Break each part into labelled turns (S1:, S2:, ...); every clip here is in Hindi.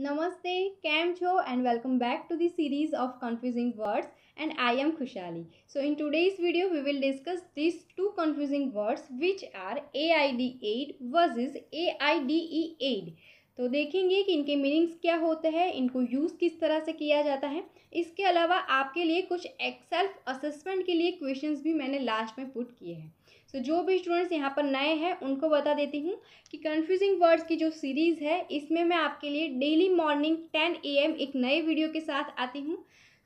S1: नमस्ते कैम छो and welcome back to the series of confusing words and I am Khushhali so in today इस video we will discuss this two confusing words which are A I D aid was is A I D E aide तो देखेंगे कि इनके मीनिंग्स क्या होते हैं इनको यूज़ किस तरह से किया जाता है इसके अलावा आपके लिए कुछ एक्सेल्फ असेसमेंट के लिए क्वेश्चन भी मैंने लास्ट में पुट किए हैं सो जो भी स्टूडेंट्स यहाँ पर नए हैं उनको बता देती हूँ कि कन्फ्यूजिंग वर्ड्स की जो सीरीज़ है इसमें मैं आपके लिए daily morning ten A M एक नए वीडियो के साथ आती हूँ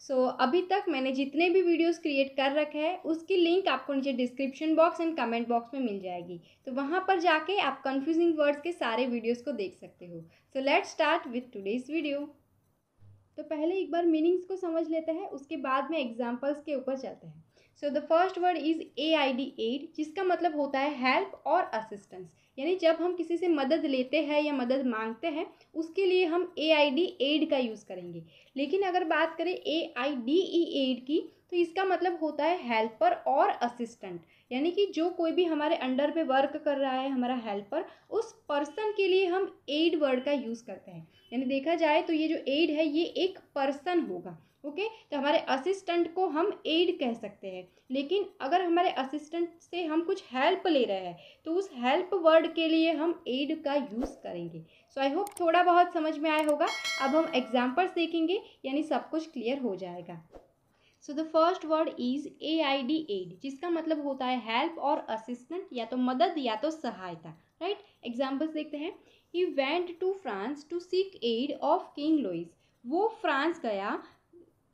S1: सो so, अभी तक मैंने जितने भी वीडियोस क्रिएट कर रखे हैं उसकी लिंक आपको नीचे description box and comment box में मिल जाएगी तो वहाँ पर जाके आप कन्फ्यूजिंग वर्ड्स के सारे वीडियोस को देख सकते हो so let start with today's video तो पहले एक बार मीनिंग्स को समझ लेते हैं उसके बाद में एग्जाम्पल्स के ऊपर चलते हैं so the first word is A I D aid जिसका मतलब होता है हेल्प और असिस्टेंस यानी जब हम किसी से मदद लेते हैं या मदद मांगते हैं उसके लिए हम ए आई डी एड का यूज़ करेंगे लेकिन अगर बात करें ए आई डी ई एड की तो इसका मतलब होता है हेल्पर और असिस्टेंट यानी कि जो कोई भी हमारे अंडर पे वर्क कर रहा है हमारा हेल्पर उस पर्सन के लिए हम एड वर्ड का यूज़ करते हैं यानी देखा जाए तो ये जो एड है ये एक पर्सन होगा ओके तो हमारे असिस्टेंट को हम एड कह सकते हैं लेकिन अगर हमारे असिस्टेंट से हम कुछ हेल्प ले रहे हैं तो उस हेल्प वर्ड के लिए हम एड का यूज़ करेंगे सो आई होप थोड़ा बहुत समझ में आया होगा अब हम एग्जाम्पल्स देखेंगे यानी सब कुछ क्लियर हो जाएगा so the first word is A I D aid जिसका मतलब होता है हेल्प और असिस्टेंट या तो मदद या तो सहायता राइट एग्जाम्पल्स देखते हैं he went to France to seek aid of king Louis वो फ्रांस गया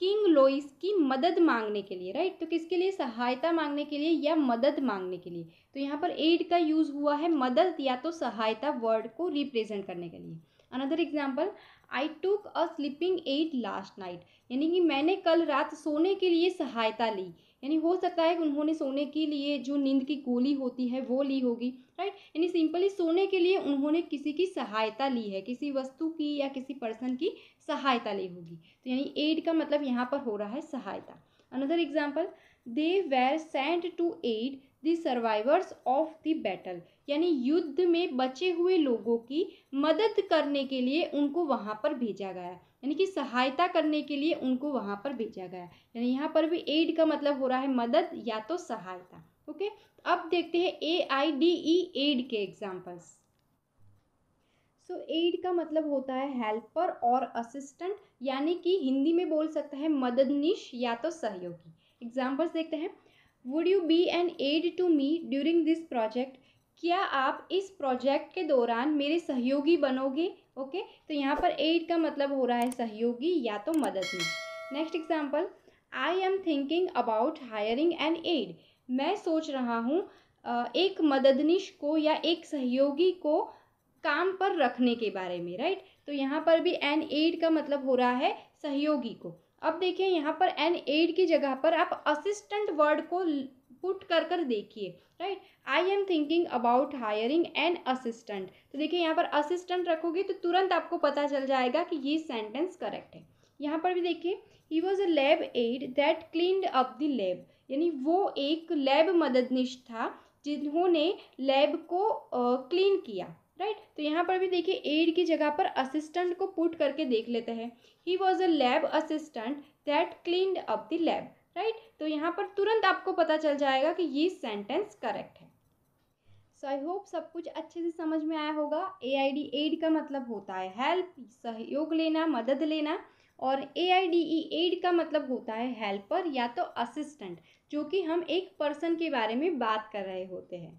S1: किंग लोइस की मदद मांगने के लिए राइट तो किसके लिए सहायता मांगने के लिए या मदद मांगने के लिए तो यहाँ पर एड का यूज़ हुआ है मदद या तो सहायता वर्ड को रिप्रेजेंट करने के लिए another example I took a sleeping aid last night यानी कि मैंने कल रात सोने के लिए सहायता ली यानी हो सकता है कि उन्होंने सोने के लिए जो नींद की गोली होती है वो ली होगी राइट यानी सिंपली सोने के लिए उन्होंने किसी की सहायता ली है किसी वस्तु की या किसी पर्सन की सहायता ली होगी तो यानी एड का मतलब यहाँ पर हो रहा है सहायता another example they were sent to aid the survivors of the battle यानी युद्ध में बचे हुए लोगों की मदद करने के लिए उनको वहाँ पर भेजा गया यानी कि सहायता करने के लिए उनको वहाँ पर भेजा गया यानी यहाँ पर भी एड का मतलब हो रहा है मदद या तो सहायता ओके अब देखते हैं A I D E aide के एग्जाम्पल्स सो so, एड का मतलब होता है हेल्पर और असिस्टेंट यानी कि हिंदी में बोल सकता है मददनीश या तो सहयोगी एग्जाम्पल्स देखते हैं would you be an aide to me during this project क्या आप इस प्रोजेक्ट के दौरान मेरे सहयोगी बनोगे ओके तो यहाँ पर एड का मतलब हो रहा है सहयोगी या तो मदद में next example I am thinking about hiring an aide मैं सोच रहा हूँ एक मददनिश को या एक सहयोगी को काम पर रखने के बारे में राइट तो यहाँ पर भी एन एड का मतलब हो रहा है सहयोगी को अब देखिए यहाँ पर एन एड की जगह पर आप असिस्टेंट वर्ड को पुट कर कर देखिए right I am thinking about hiring an assistant तो देखिए यहाँ पर असिस्टेंट रखोगे तो तुरंत आपको पता चल जाएगा कि ये सेंटेंस करेक्ट है यहाँ पर भी देखिए he was a lab aide that clean up the lab यानी वो एक लैब मददनिश था जिन्होंने लैब को क्लीन uh, किया राइट right? तो यहाँ पर भी देखिए एड की जगह पर असिस्टेंट को पुट करके देख लेते हैं he was a lab assistant that clean up the lab right तो यहाँ पर तुरंत आपको पता चल जाएगा कि ये सेंटेंस करेक्ट है सो आई होप सब कुछ अच्छे से समझ में आया होगा ए आई डी एड का मतलब होता है हेल्प सहयोग लेना मदद लेना और ए आई डी ई एड का मतलब होता है हेल्पर या तो असिस्टेंट जो कि हम एक पर्सन के बारे में बात कर रहे होते हैं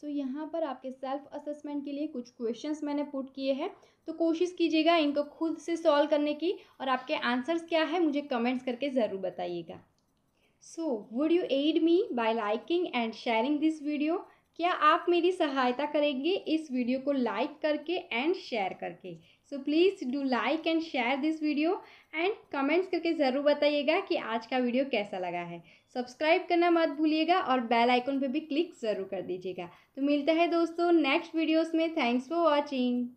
S1: सो so, यहाँ पर आपके सेल्फ असेसमेंट के लिए कुछ क्वेश्चंस मैंने पुट किए हैं तो कोशिश कीजिएगा इनको खुद से सॉल्व करने की और आपके आंसर्स क्या है मुझे कमेंट्स करके ज़रूर बताइएगा so would you aid me by liking and sharing this video क्या आप मेरी सहायता करेंगे इस वीडियो को लाइक करके एंड शेयर करके so please do like and share this video and comments करके ज़रूर बताइएगा कि आज का वीडियो कैसा लगा है सब्सक्राइब करना मत भूलिएगा और बेल आइकन पे भी क्लिक ज़रूर कर दीजिएगा तो मिलता है दोस्तों नेक्स्ट वीडियोस में थैंक्स फॉर वॉचिंग